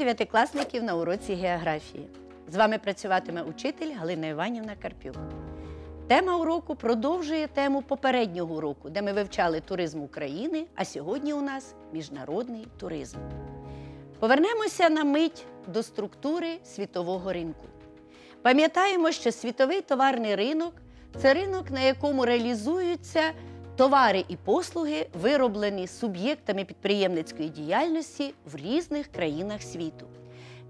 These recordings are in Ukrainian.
дев'ятикласників на уроці географії. З вами працюватиме учитель Галина Іванівна Карпюк. Тема уроку продовжує тему попереднього уроку, де ми вивчали туризм України, а сьогодні у нас міжнародний туризм. Повернемося на мить до структури світового ринку. Пам'ятаємо, що світовий товарний ринок це ринок, на якому реалізуються товари і послуги вироблені суб'єктами підприємницької діяльності в різних країнах світу.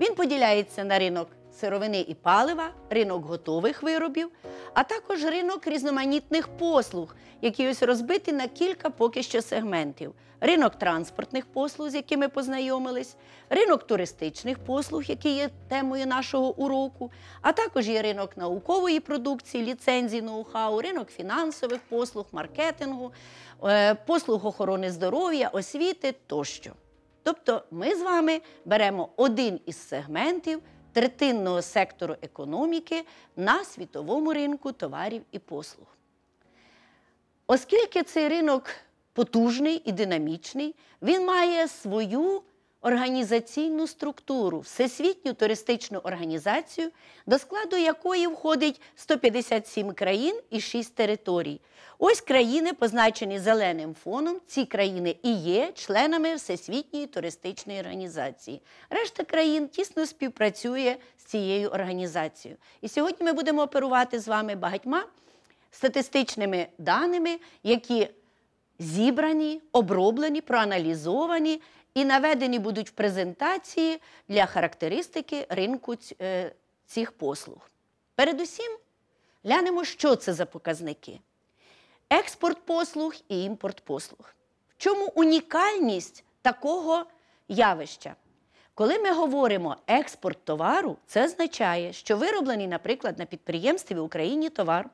Він поділяється на ринок сировини і палива, ринок готових виробів, а також ринок різноманітних послуг, який ось розбиті на кілька поки що сегментів ринок транспортних послуг, з якими познайомились, ринок туристичних послуг, який є темою нашого уроку, а також є ринок наукової продукції, ліцензій, ноу-хау, ринок фінансових послуг, маркетингу, е, послуг охорони здоров'я, освіти тощо. Тобто ми з вами беремо один із сегментів третинного сектору економіки на світовому ринку товарів і послуг. Оскільки цей ринок потужний і динамічний. Він має свою організаційну структуру, всесвітню туристичну організацію, до складу якої входить 157 країн і 6 територій. Ось країни, позначені зеленим фоном. Ці країни і є членами Всесвітньої туристичної організації. Решта країн тісно співпрацює з цією організацією. І сьогодні ми будемо оперувати з вами багатьма статистичними даними, які зібрані, оброблені, проаналізовані і наведені будуть в презентації для характеристики ринку е, цих послуг. Передусім, глянемо, що це за показники: експорт послуг і імпорт послуг. В чому унікальність такого явища? Коли ми говоримо експорт товару, це означає, що вироблений, наприклад, на підприємстві в Україні товар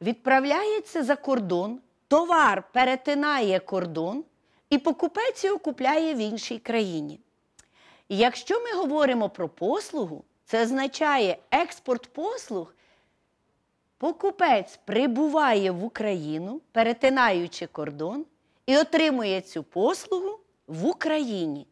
відправляється за кордон товар перетинає кордон і покупець його купляє в іншій країні. Якщо ми говоримо про послугу, це означає експорт послуг. Покупець прибуває в Україну, перетинаючи кордон, і отримує цю послугу в Україні.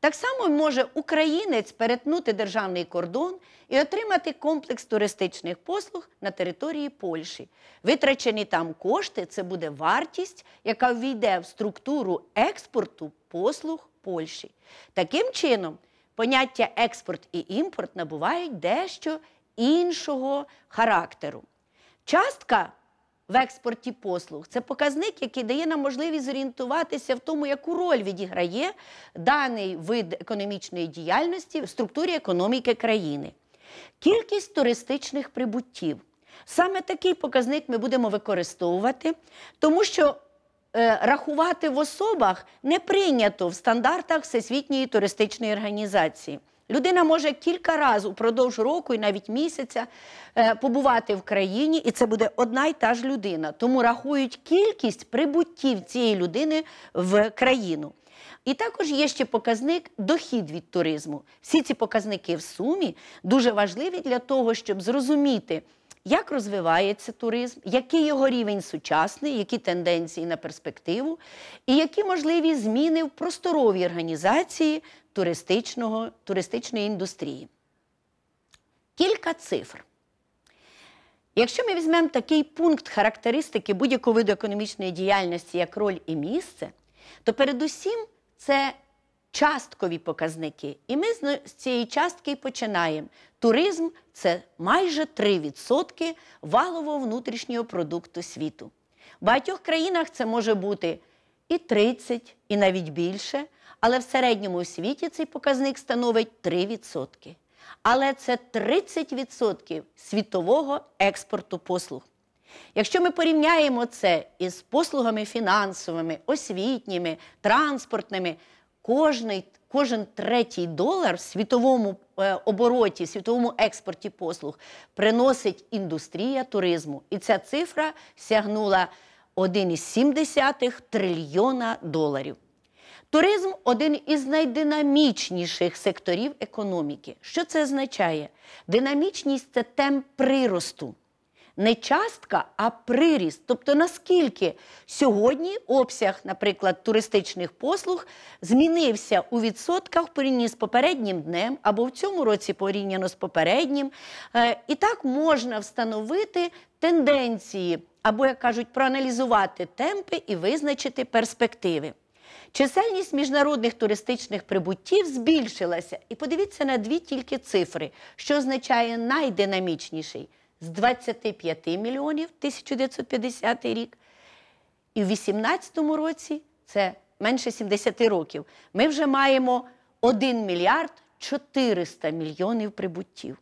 Так само може українець перетнути державний кордон і отримати комплекс туристичних послуг на території Польщі. Витрачені там кошти це буде вартість, яка ввійде в структуру експорту послуг Польщі. Таким чином, поняття експорт і імпорт набувають дещо іншого характеру. Частка в експорті послуг. Це показник, який дає нам можливість зорієнтуватися в тому, яку роль відіграє даний вид економічної діяльності в структурі економіки країни. Кількість туристичних прибуттів. Саме такий показник ми будемо використовувати, тому що е, рахувати в особах не прийнято в стандартах Всесвітньої туристичної організації. Людина може кілька разів упродовж року і навіть місяця е, побувати в країні, і це буде одна і та ж людина. Тому рахують кількість прибуттів цієї людини в країну. І також є ще показник дохід від туризму. Всі ці показники в сумі дуже важливі для того, щоб зрозуміти. Як розвивається туризм, який його рівень сучасний, які тенденції на перспективу, і які можливі зміни в просторовій організації туристичного, туристичної індустрії. Кілька цифр. Якщо ми візьмемо такий пункт характеристики будь-якого виду економічної діяльності, як роль і місце, то передусім це часткові показники. І ми з цієї частки і починаємо. Туризм це майже 3% валового внутрішнього продукту світу. В багатьох країнах це може бути і 30, і навіть більше але в середньому світі цей показник становить 3%. Але це 30% світового експорту послуг. Якщо ми порівняємо це із послугами фінансовими, освітніми, транспортними, кожний, кожен третій долар в світовому е, обороті, в світовому експорті послуг приносить індустрія туризму. І ця цифра сягнула 1,7 трильйона доларів. Туризм один із найдинамічніших секторів економіки. Що це означає? Динамічність це темп приросту. Не частка, а приріст. Тобто, наскільки сьогодні обсяг, наприклад, туристичних послуг змінився у відсотках порівняно з попереднім днем, або в цьому році порівняно з попереднім. Е, і так можна встановити тенденції, або, як кажуть, проаналізувати темпи і визначити перспективи. Чисельність міжнародних туристичних прибуттів збільшилася. І подивіться на дві тільки цифри, що означає найдинамічніший з 25 мільйонів 1950 рік. І в 2018 році це менше 70 років. Ми вже маємо 1 мільярд 400 мільйонів прибуттів.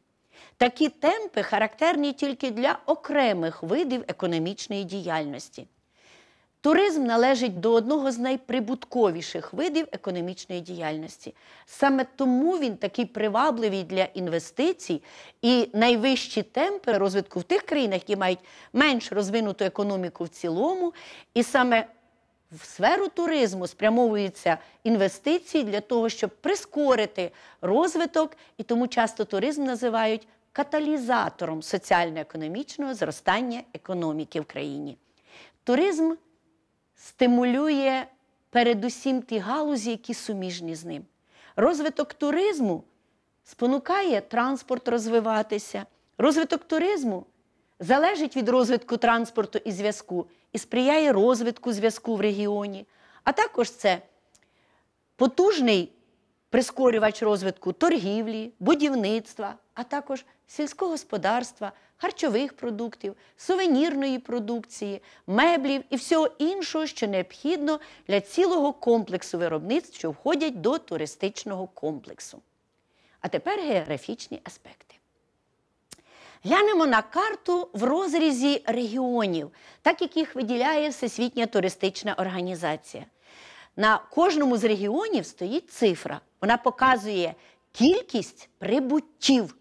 Такі темпи характерні тільки для окремих видів економічної діяльності. Туризм належить до одного з найприбутковіших видів економічної діяльності. Саме тому він такий привабливий для інвестицій і найвищі темпи розвитку в тих країнах, які мають менш розвинуту економіку в цілому. І саме в сферу туризму спрямовуються інвестиції для того, щоб прискорити розвиток, і тому часто туризм називають каталізатором соціально-економічного зростання економіки в країні. Туризм стимулює передусім ті галузі, які суміжні з ним. Розвиток туризму спонукає транспорт розвиватися. Розвиток туризму залежить від розвитку транспорту і зв'язку і сприяє розвитку зв'язку в регіоні. А також це потужний прискорювач розвитку торгівлі, будівництва, а також сільського господарства харчових продуктів, сувенірної продукції, меблів і всього іншого, що необхідно для цілого комплексу виробництв, що входять до туристичного комплексу. А тепер географічні аспекти. Глянемо на карту в розрізі регіонів, так як їх виділяє Всесвітня туристична організація. На кожному з регіонів стоїть цифра. Вона показує кількість прибуттів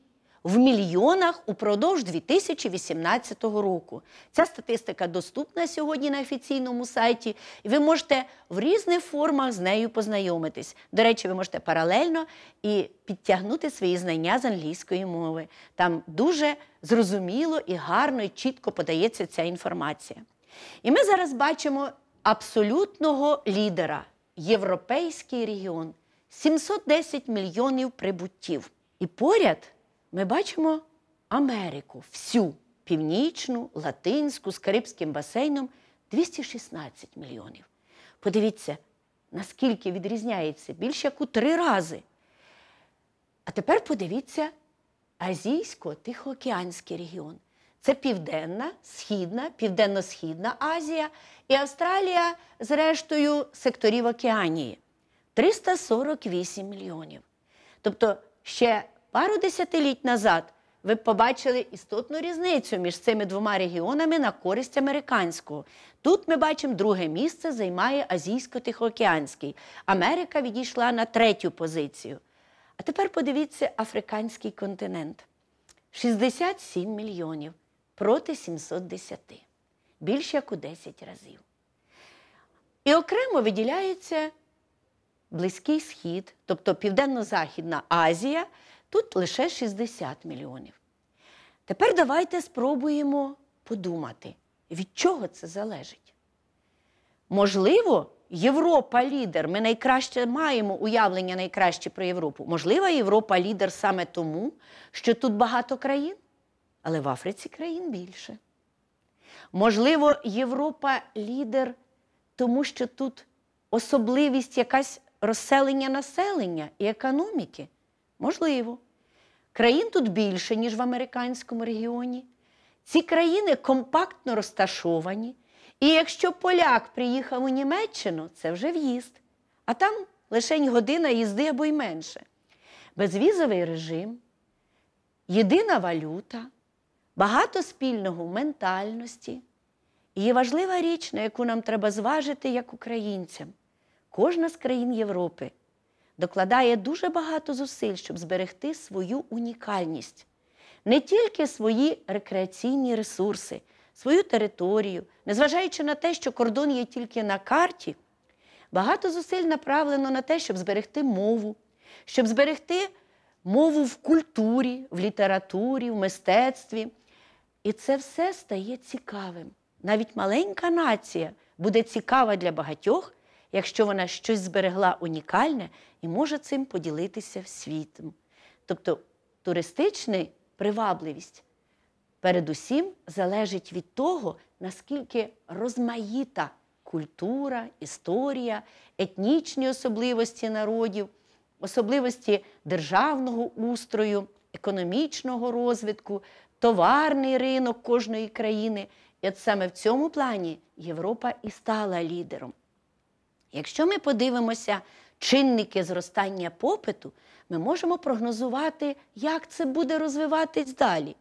в мільйонах упродовж 2018 року. Ця статистика доступна сьогодні на офіційному сайті, і ви можете в різних формах з нею познайомитись. До речі, ви можете паралельно і підтягнути свої знання з англійської мови. Там дуже зрозуміло і гарно, і чітко подається ця інформація. І ми зараз бачимо абсолютного лідера європейський регіон. 710 мільйонів прибуттів. І поряд ми бачимо Америку, всю північну, латинську з Карибським басейном 216 мільйонів. Подивіться, наскільки відрізняється більше як у три рази. А тепер подивіться Азійсько-Тихоокеанський регіон. Це Південна, Східна, Південно-Східна Азія і Австралія, зрештою, секторів Океанії 348 мільйонів. Тобто ще пару десятиліть назад ви б побачили істотну різницю між цими двома регіонами на користь американського. Тут ми бачимо, друге місце займає Азійсько-Тихоокеанський. Америка відійшла на третю позицію. А тепер подивіться африканський континент: 67 мільйонів проти 710. Більш як у 10 разів. І окремо виділяється Близький Схід, тобто Південно-Західна Азія, Тут лише 60 мільйонів. Тепер давайте спробуємо подумати, від чого це залежить. Можливо, Європа лідер. Ми найкраще маємо уявлення найкраще про Європу. Можливо, Європа лідер саме тому, що тут багато країн, але в Африці країн більше. Можливо, Європа лідер, тому що тут особливість якась розселення населення і економіки. Можливо. Країн тут більше, ніж в американському регіоні. Ці країни компактно розташовані. І якщо поляк приїхав у Німеччину, це вже в'їзд. А там лише година їзди або й менше. Безвізовий режим, єдина валюта, багато спільного ментальності. І є важлива річ, на яку нам треба зважити як українцям. Кожна з країн Європи докладає дуже багато зусиль, щоб зберегти свою унікальність, не тільки свої рекреаційні ресурси, свою територію, незважаючи на те, що кордон є тільки на карті, багато зусиль направлено на те, щоб зберегти мову, щоб зберегти мову в культурі, в літературі, в мистецтві. І це все стає цікавим. Навіть маленька нація буде цікава для багатьох якщо вона щось зберегла унікальне і може цим поділитися світом. Тобто туристична привабливість передусім залежить від того, наскільки розмаїта культура, історія, етнічні особливості народів, особливості державного устрою, економічного розвитку, товарний ринок кожної країни. І от саме в цьому плані Європа і стала лідером. Якщо ми подивимося чинники зростання попиту, ми можемо прогнозувати, як це буде розвиватись далі.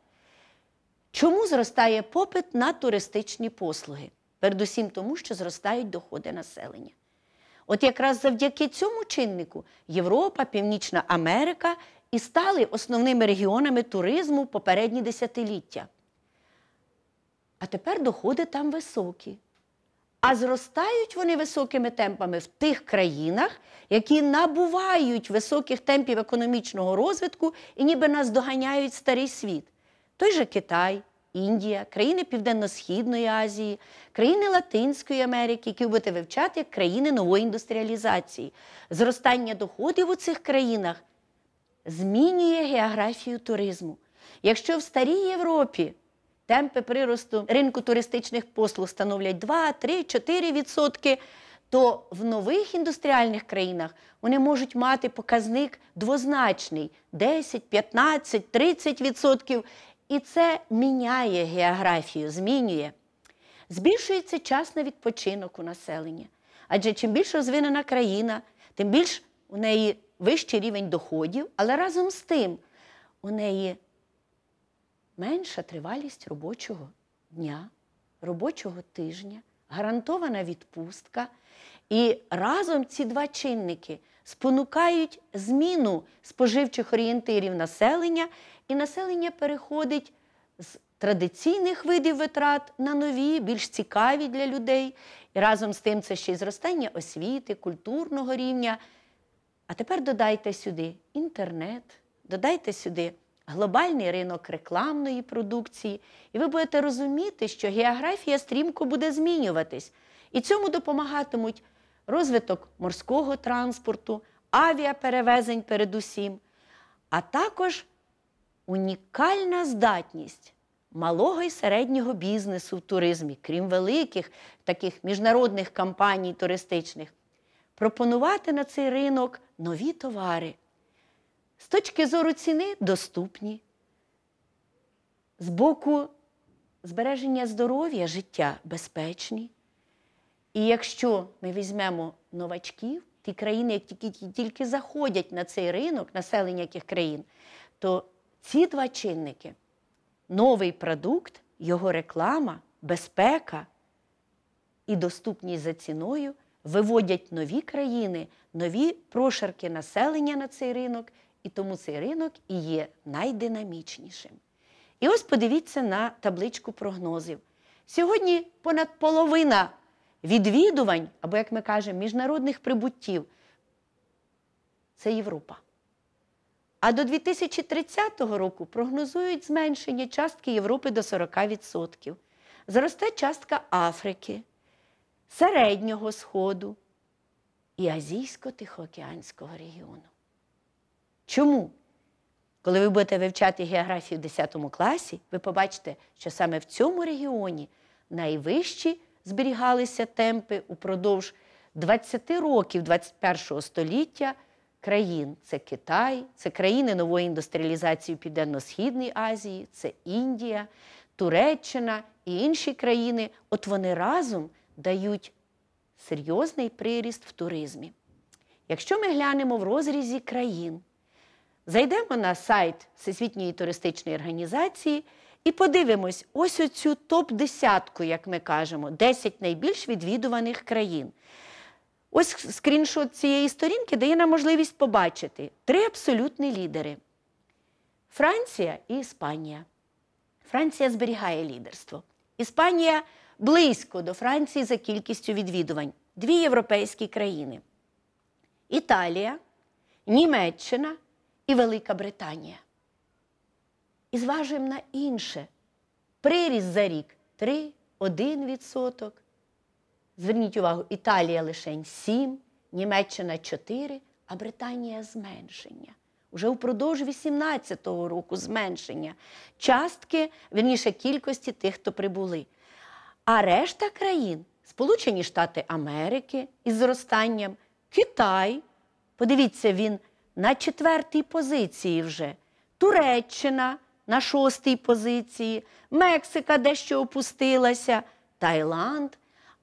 Чому зростає попит на туристичні послуги? Передусім тому, що зростають доходи населення. От якраз завдяки цьому чиннику Європа, Північна Америка і стали основними регіонами туризму в попередні десятиліття. А тепер доходи там високі. А зростають вони високими темпами в тих країнах, які набувають високих темпів економічного розвитку і ніби нас доганяють старий світ. Той же Китай, Індія, країни Південно-Східної Азії, країни Латинської Америки, які будете вивчати як країни нової індустріалізації. Зростання доходів у цих країнах змінює географію туризму. Якщо в старій Європі темпи приросту ринку туристичних послуг становлять 2, 3, 4 відсотки, то в нових індустріальних країнах вони можуть мати показник двозначний 10, 15, 30 відсотків. І це міняє географію, змінює. Збільшується час на відпочинок у населення. Адже чим більше розвинена країна, тим більш у неї вищий рівень доходів, але разом з тим у неї менша тривалість робочого дня, робочого тижня, гарантована відпустка. І разом ці два чинники спонукають зміну споживчих орієнтирів населення, і населення переходить з традиційних видів витрат на нові, більш цікаві для людей. І разом з тим це ще й зростання освіти, культурного рівня. А тепер додайте сюди інтернет, додайте сюди глобальний ринок рекламної продукції, і ви будете розуміти, що географія стрімко буде змінюватись. І цьому допомагатимуть розвиток морського транспорту, авіаперевезень передусім, а також унікальна здатність малого і середнього бізнесу в туризмі, крім великих таких міжнародних компаній туристичних, пропонувати на цей ринок нові товари. З точки зору ціни доступні. З боку збереження здоров'я, життя безпечні. І якщо ми візьмемо новачків, ті країни, які тільки заходять на цей ринок, населення яких країн, то ці два чинники новий продукт, його реклама, безпека і доступність за ціною виводять нові країни, нові прошарки населення на цей ринок і тому цей ринок і є найдинамічнішим. І ось подивіться на табличку прогнозів. Сьогодні понад половина відвідувань, або, як ми кажемо, міжнародних прибуттів це Європа. А до 2030 року прогнозують зменшення частки Європи до 40%. Зросте частка Африки, Середнього Сходу і Азійсько-Тихоокеанського регіону. Чому? Коли ви будете вивчати географію в 10 класі, ви побачите, що саме в цьому регіоні найвищі зберігалися темпи упродовж 20 років 21 століття країн. Це Китай, це країни нової індустріалізації південно східної Азії, це Індія, Туреччина і інші країни. От вони разом дають серйозний приріст в туризмі. Якщо ми глянемо в розрізі країн, Зайдемо на сайт Всесвітньої туристичної організації і подивимось ось оцю топ-десятку, як ми кажемо, 10 найбільш відвідуваних країн. Ось скріншот цієї сторінки дає нам можливість побачити три абсолютні лідери: Франція і Іспанія. Франція зберігає лідерство. Іспанія близько до Франції за кількістю відвідувань. Дві європейські країни: Італія, Німеччина і Велика Британія. І зважуємо на інше. Приріст за рік 3-1%. відсоток. Зверніть увагу, Італія лише 7, Німеччина 4, а Британія зменшення. Уже впродовж 2018 року зменшення частки, верніше кількості тих, хто прибули. А решта країн, Сполучені Штати Америки із зростанням, Китай. Подивіться, він на четвертій позиції вже. Туреччина на шостій позиції, Мексика дещо опустилася, Таїланд.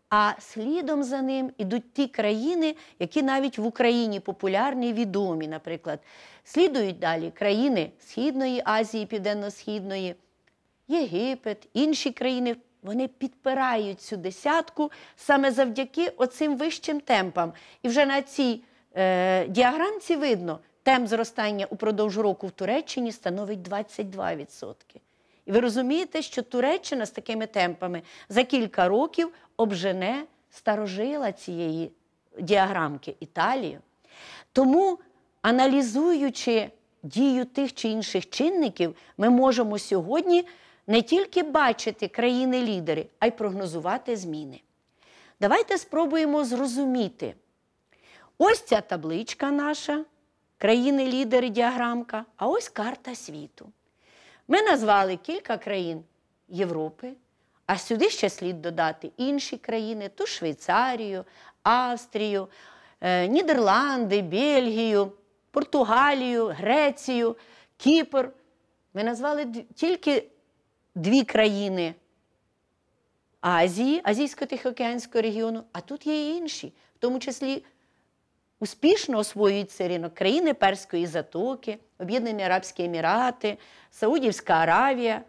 А слідом за ним ідуть ті країни, які навіть в Україні популярні і відомі, наприклад. Слідують далі країни Східної Азії, Південно-Східної, Єгипет, інші країни. Вони підпирають цю десятку саме завдяки оцим вищим темпам. І вже на цій Е, діаграмці видно, темп зростання упродовж року в Туреччині становить 22%. І ви розумієте, що Туреччина з такими темпами за кілька років обжене старожила цієї діаграмки Італію. Тому, аналізуючи дію тих чи інших чинників, ми можемо сьогодні не тільки бачити країни-лідери, а й прогнозувати зміни. Давайте спробуємо зрозуміти. Ось ця табличка наша, країни-лідери, діаграмка, а ось карта світу. Ми назвали кілька країн Європи, а сюди ще слід додати інші країни: ту Швейцарію, Австрію, е, Нідерланди, Бельгію, Португалію, Грецію, Кіпр. Ми назвали тільки дві країни Азії, Азійсько-Тихоокеанського регіону, а тут є і інші, в тому числі успішно освоюється ринок країни Перської Затоки, Об'єднані Арабські Емірати, Саудівська Аравія,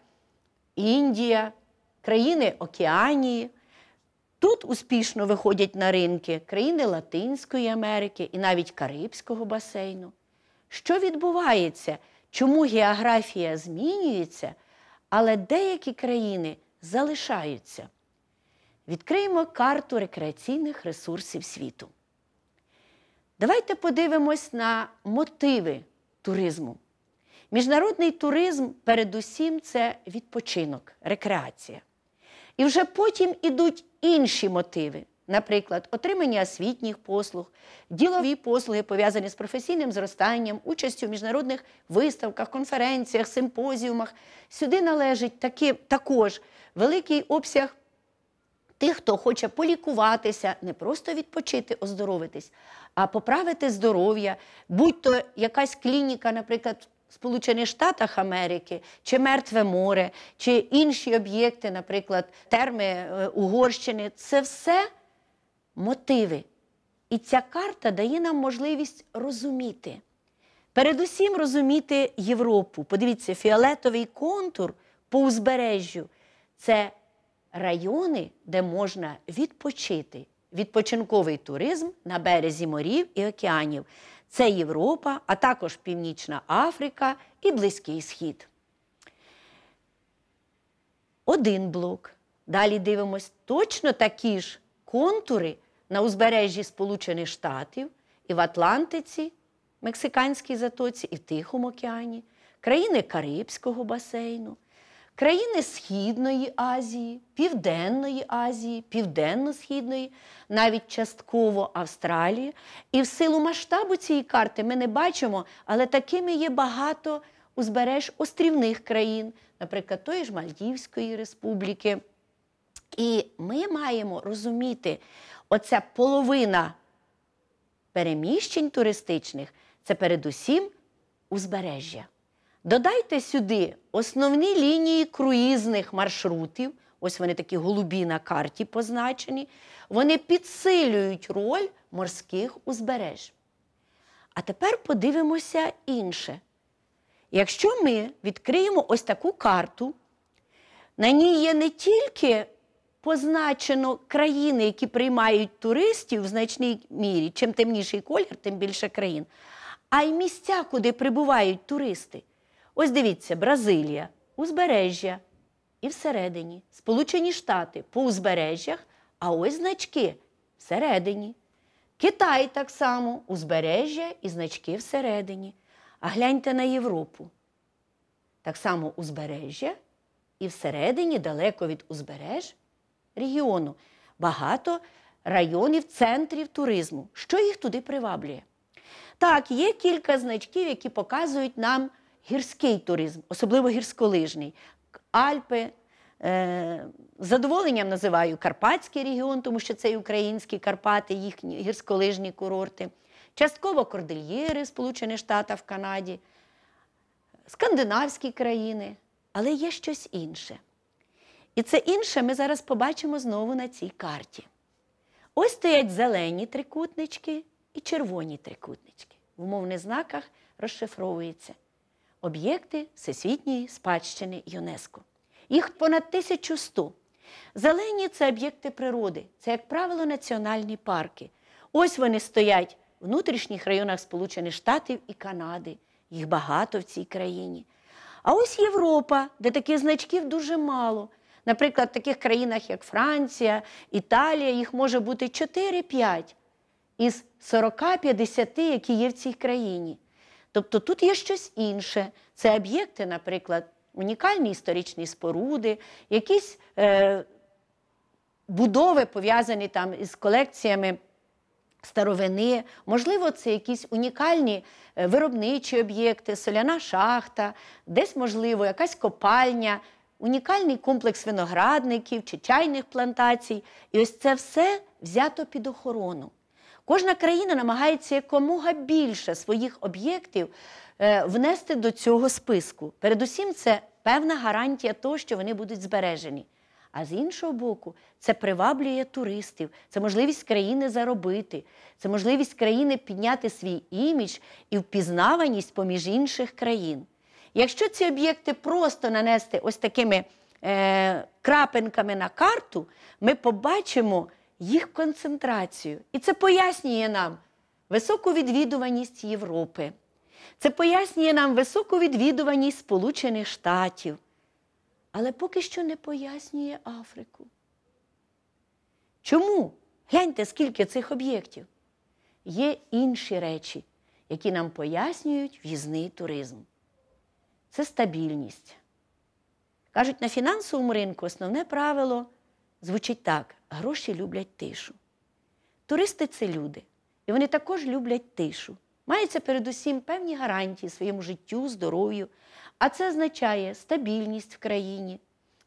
Індія, країни Океанії. Тут успішно виходять на ринки країни Латинської Америки і навіть Карибського басейну. Що відбувається? Чому географія змінюється, але деякі країни залишаються? Відкриємо карту рекреаційних ресурсів світу. Давайте подивимось на мотиви туризму. Міжнародний туризм, передусім, це відпочинок, рекреація. І вже потім ідуть інші мотиви, наприклад, отримання освітніх послуг, ділові послуги, пов'язані з професійним зростанням, участю в міжнародних виставках, конференціях, симпозіумах. Сюди належить таки, також великий обсяг тих, хто хоче полікуватися, не просто відпочити, оздоровитись, а поправити здоров'я, будь-то якась клініка, наприклад. Сполучених Штатах Америки чи Мертве море, чи інші об'єкти, наприклад, терми е, Угорщини це все мотиви. І ця карта дає нам можливість розуміти. Передусім розуміти Європу. Подивіться, фіолетовий контур по узбережжю це райони, де можна відпочити. Відпочинковий туризм на березі морів і океанів. Це Європа, а також Північна Африка і Близький Схід. Один блок. Далі дивимось точно такі ж контури на узбережжі Сполучених Штатів і в Атлантиці, Мексиканській Затоці, і в Тихому океані, країни Карибського басейну, Країни Східної Азії, Південної Азії, Південно-Східної, навіть частково Австралії. І в силу масштабу цієї карти ми не бачимо, але такими є багато узбереж острівних країн, наприклад, тої ж Мальдівської Республіки. І ми маємо розуміти, оця половина переміщень туристичних це передусім узбережжя. Додайте сюди основні лінії круїзних маршрутів. Ось вони такі голубі на карті позначені. Вони підсилюють роль морських узбереж. А тепер подивимося інше. Якщо ми відкриємо ось таку карту, на ній є не тільки позначено країни, які приймають туристів в значній мірі, чим темніший колір, тим більше країн, а й місця, куди прибувають туристи. Ось дивіться, Бразилія, узбережжя і всередині. Сполучені Штати по узбережжях, а ось значки всередині. Китай так само, узбережжя і значки всередині. А гляньте на Європу. Так само узбережжя і всередині, далеко від узбереж регіону. Багато районів, центрів туризму. Що їх туди приваблює? Так, є кілька значків, які показують нам гірський туризм, особливо гірськолижний, Альпи. Е, задоволенням називаю Карпатський регіон, тому що це і українські Карпати, їхні гірськолижні курорти, частково кордильєри Сполучених Штатів в Канаді, скандинавські країни, але є щось інше. І це інше ми зараз побачимо знову на цій карті. Ось стоять зелені трикутнички і червоні трикутнички. В умовних знаках розшифровується об'єкти всесвітньої спадщини ЮНЕСКО. Їх понад 1100. Зелені це об'єкти природи, це, як правило, національні парки. Ось вони стоять в внутрішніх районах Сполучених Штатів і Канади. Їх багато в цій країні. А ось Європа, де таких значків дуже мало. Наприклад, в таких країнах, як Франція, Італія, їх може бути 4-5 із 40-50, які є в цій країні. Тобто тут є щось інше. Це об'єкти, наприклад, унікальні історичні споруди, якісь е, будови пов'язані там із колекціями. Старовини, можливо, це якісь унікальні е, виробничі об'єкти, соляна шахта, десь, можливо, якась копальня, унікальний комплекс виноградників чи чайних плантацій. І ось це все взято під охорону. Кожна країна намагається якомога більше своїх об'єктів е, внести до цього списку. Передусім, це певна гарантія того, що вони будуть збережені. А з іншого боку, це приваблює туристів, це можливість країни заробити, це можливість країни підняти свій імідж і впізнаваність поміж інших країн. Якщо ці об'єкти просто нанести ось такими е, крапинками на карту, ми побачимо їх концентрацію. І це пояснює нам високу відвідуваність Європи. Це пояснює нам високу відвідуваність Сполучених Штатів. Але поки що не пояснює Африку. Чому? Гляньте, скільки цих об'єктів. Є інші речі, які нам пояснюють в'їзний туризм. Це стабільність. Кажуть, на фінансовому ринку основне правило звучить так: гроші люблять тишу. Туристи це люди, і вони також люблять тишу. маються передусім певні гарантії своєму життю, здоров'ю, а це означає стабільність в країні.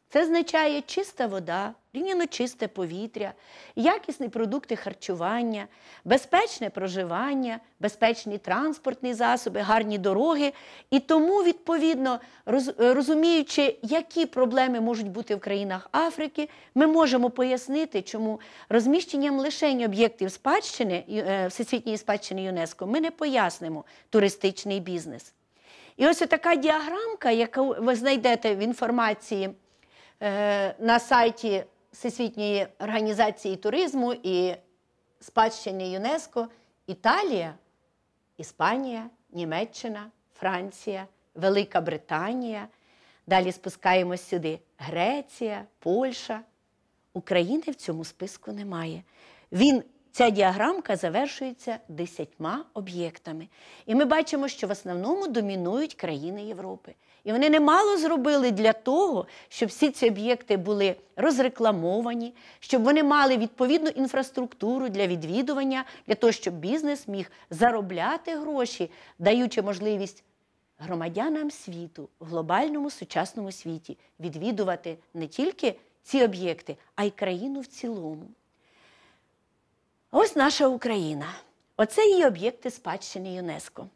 Це означає чиста вода, рівняно чисте повітря, якісні продукти харчування, безпечне проживання, безпечні транспортні засоби, гарні дороги. І тому, відповідно, розуміючи, які проблеми можуть бути в країнах Африки, ми можемо пояснити, чому розміщенням лише об'єктів спадщини, е, всесвітньої спадщини ЮНЕСКО, ми не пояснимо туристичний бізнес. І ось така діаграмка, яку ви знайдете в інформації. Е, на сайті Всесвітньої організації туризму і спадщини ЮНЕСКО Італія, Іспанія, Німеччина, Франція, Велика Британія. Далі спускаємось сюди Греція, Польща. України в цьому списку немає. Він Ця діаграмка завершується десятьма об'єктами. І ми бачимо, що в основному домінують країни Європи. І вони немало зробили для того, щоб всі ці об'єкти були розрекламовані, щоб вони мали відповідну інфраструктуру для відвідування, для того, щоб бізнес міг заробляти гроші, даючи можливість. Громадянам світу в глобальному сучасному світі відвідувати не тільки ці об'єкти, а й країну в цілому. Ось наша Україна. Оце її об'єкти спадщини ЮНЕСКО.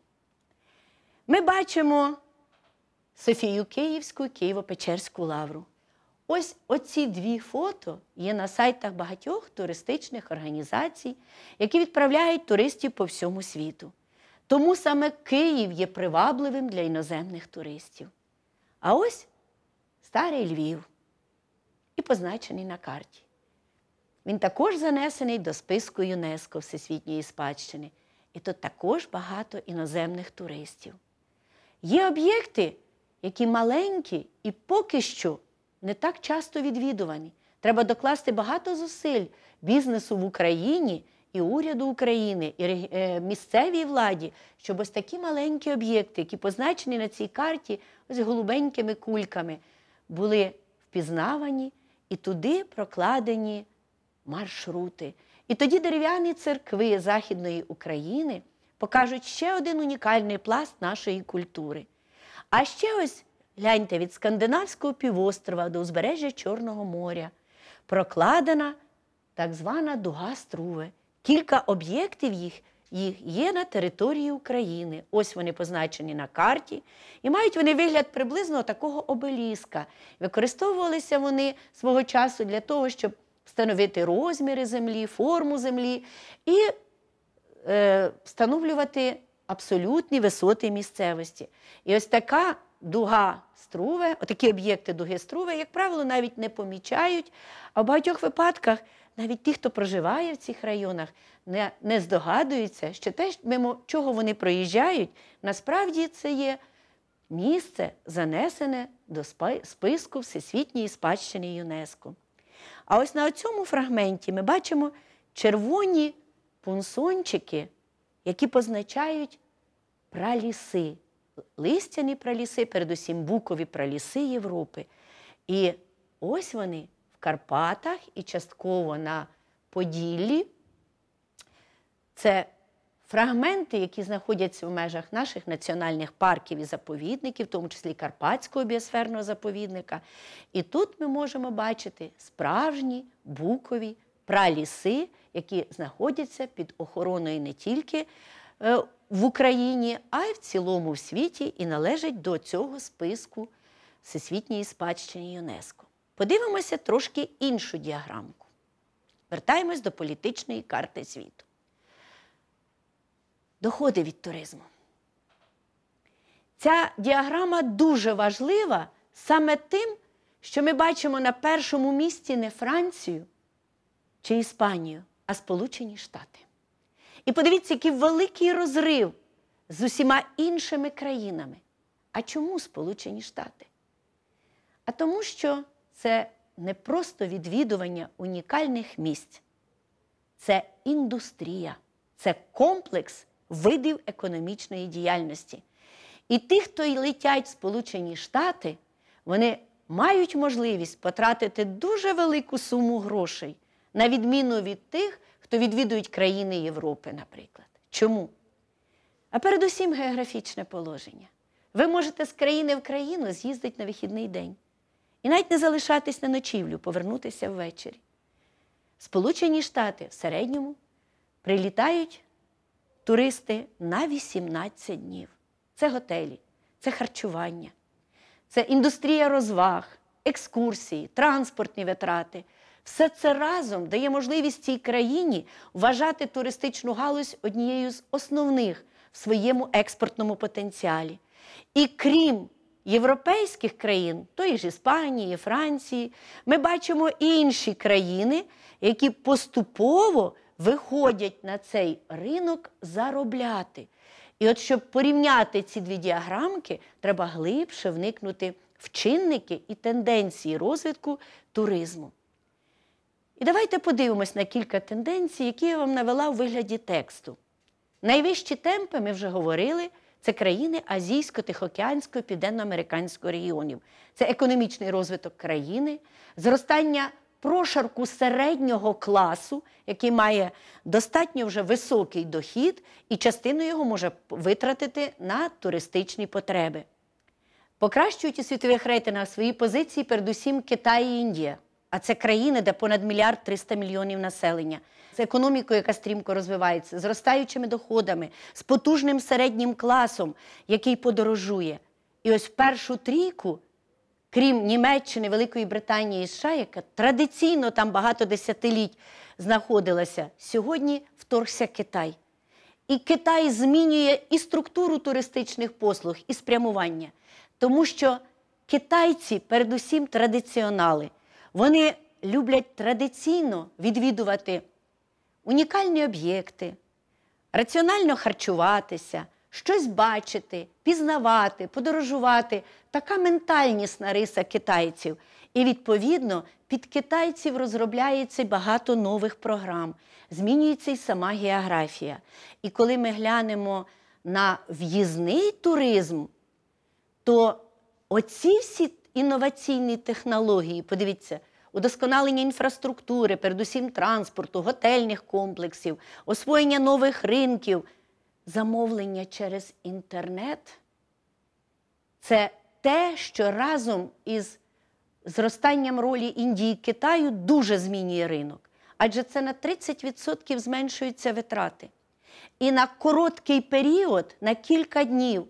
Ми бачимо Софію Київську, Києво-Печерську лавру. Ось оці дві фото є на сайтах багатьох туристичних організацій, які відправляють туристів по всьому світу. Тому саме Київ є привабливим для іноземних туристів. А ось старий Львів і позначений на карті. Він також занесений до списку ЮНЕСКО Всесвітньої спадщини, і тут також багато іноземних туристів. Є об'єкти, які маленькі і поки що не так часто відвідувані. Треба докласти багато зусиль бізнесу в Україні і уряду України, і е, місцевій владі, щоб ось такі маленькі об'єкти, які позначені на цій карті ось голубенькими кульками, були впізнавані і туди прокладені маршрути. І тоді дерев'яні церкви Західної України покажуть ще один унікальний пласт нашої культури. А ще ось гляньте від Скандинавського півострова до узбережжя Чорного моря прокладена так звана дуга Струве. Кілька об'єктів їх. Їх є на території України. Ось вони позначені на карті, і мають вони вигляд приблизно такого обеліска. Використовувалися вони свого часу для того, щоб встановити розміри землі, форму землі і е, встановлювати абсолютні висоти місцевості. І ось така дуга струве, такі об'єкти дуги струве, як правило, навіть не помічають, а в багатьох випадках. Навіть ті, хто проживає в цих районах, не не здогадуються, що те, мимо чого вони проїжджають, насправді це є місце, занесене до списку Всесвітньої спадщини ЮНЕСКО. А ось на цьому фрагменті ми бачимо червоні пунсончики, які позначають праліси, листяні праліси, передусім букові праліси Європи. І ось вони в Карпатах і частково на Поділлі. Це Фрагменти, які знаходяться в межах наших національних парків і заповідників, в тому числі Карпатського біосферного заповідника. І тут ми можемо бачити справжні букові праліси, які знаходяться під охороною не тільки е, в Україні, а й в цілому в світі, і належать до цього списку Всесвітньої спадщини ЮНЕСКО. Подивимося трошки іншу діаграмку. Вертаємось до політичної карти світу доходи від туризму. Ця діаграма дуже важлива саме тим, що ми бачимо на першому місці не Францію чи Іспанію, а Сполучені Штати. І подивіться, який великий розрив з усіма іншими країнами. А чому Сполучені Штати? А тому, що це не просто відвідування унікальних місць, це індустрія, це комплекс видів економічної діяльності. І тих, хто летять в Сполучені Штати, вони мають можливість потратити дуже велику суму грошей, на відміну від тих, хто відвідують країни Європи, наприклад. Чому? А передусім географічне положення. Ви можете з країни в країну з'їздити на вихідний день і навіть не залишатись на ночівлю, повернутися ввечері. Сполучені Штати в середньому прилітають туристи на 18 днів. Це готелі, це харчування, це індустрія розваг, екскурсії, транспортні витрати. Все це разом дає можливість цій країні вважати туристичну галузь однією з основних в своєму експортному потенціалі. І крім європейських країн, тої ж Іспанії, Франції, ми бачимо інші країни, які поступово виходять на цей ринок заробляти. І от щоб порівняти ці дві діаграмки, треба глибше вникнути в чинники і тенденції розвитку туризму. І давайте подивимось на кілька тенденцій, які я вам навела у вигляді тексту. Найвищі темпи, ми вже говорили, це країни Азійсько-Тихоокеанського і Південноамериканського регіонів. Це економічний розвиток країни, зростання прошарку середнього класу, який має достатньо вже високий дохід, і частину його може витратити на туристичні потреби. Покращують у світових рейтингах свої позиції, передусім Китай і Індія. А це країни, де понад мільярд 300 мільйонів населення, Це економікою, яка стрімко розвивається, з зростаючими доходами, з потужним середнім класом, який подорожує. І ось в першу трійку крім Німеччини, Великої Британії і США, яка традиційно там багато десятиліть знаходилася, сьогодні вторгся Китай. І Китай змінює і структуру туристичних послуг, і спрямування, тому що китайці, передусім, традиціонали, вони люблять традиційно відвідувати унікальні об'єкти, раціонально харчуватися, щось бачити, пізнавати, подорожувати така ментальність риса китайців. І відповідно під китайців розробляється багато нових програм, змінюється і сама географія. І коли ми глянемо на в'їзний туризм, то оці всі інноваційні технології, подивіться, удосконалення інфраструктури, передусім транспорту, готельних комплексів, освоєння нових ринків, замовлення через інтернет це те, що разом із зростанням ролі Індії Китаю дуже змінює ринок, адже це на 30% зменшуються витрати. І на короткий період, на кілька днів,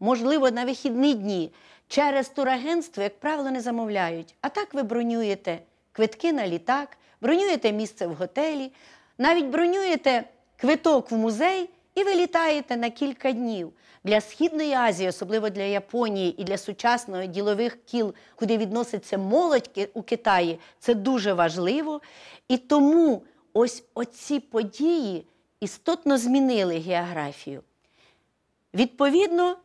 можливо, на вихідні дні, через турагентство, як правило, не замовляють. А так ви бронюєте квитки на літак, бронюєте місце в готелі, навіть бронюєте квиток в музей. І ви літаєте на кілька днів для Східної Азії, особливо для Японії і для сучасного ділових кіл, куди відноситься молодь у Китаї, це дуже важливо. І тому ось оці події істотно змінили географію. Відповідно,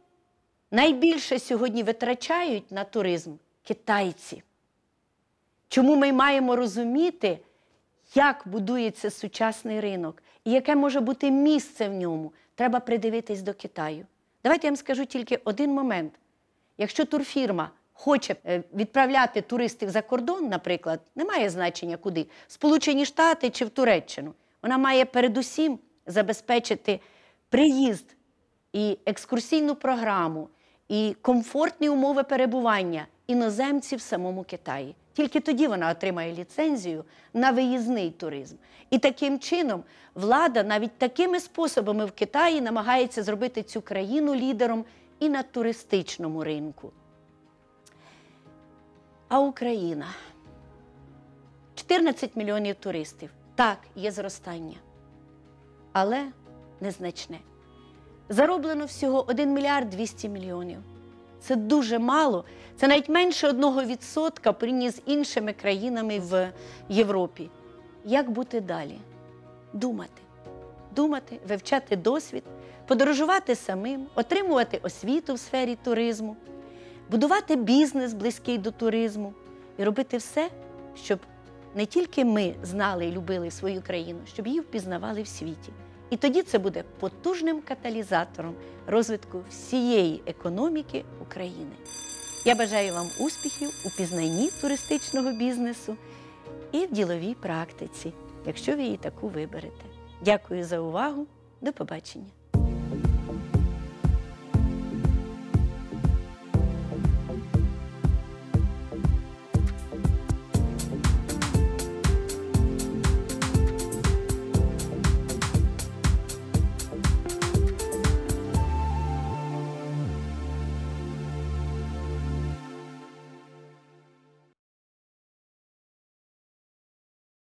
найбільше сьогодні витрачають на туризм китайці. Чому ми маємо розуміти? як будується сучасний ринок і яке може бути місце в ньому, треба придивитись до Китаю. Давайте я вам скажу тільки один момент. Якщо турфірма хоче е, відправляти туристів за кордон, наприклад, не має значення куди, Сполучені Штати чи в Туреччину, вона має передусім забезпечити приїзд і екскурсійну програму, і комфортні умови перебування Іноземці в самому Китаї. Тільки тоді вона отримає ліцензію на виїзний туризм. І таким чином влада навіть такими способами в Китаї намагається зробити цю країну лідером і на туристичному ринку. А Україна 14 мільйонів туристів. Так, є зростання. Але незначне. Зароблено всього 1 мільярд 200 мільйонів. Це дуже мало. Це навіть менше 1% порівняно з іншими країнами в Європі. Як бути далі? Думати, думати, вивчати досвід, подорожувати самим, отримувати освіту в сфері туризму, будувати бізнес, близький до туризму, і робити все, щоб не тільки ми знали і любили свою країну, щоб її впізнавали в світі. І тоді це буде потужним каталізатором розвитку всієї економіки України. Я бажаю вам успіхів у пізнанні туристичного бізнесу і в діловій практиці, якщо ви її таку виберете. Дякую за увагу. До побачення.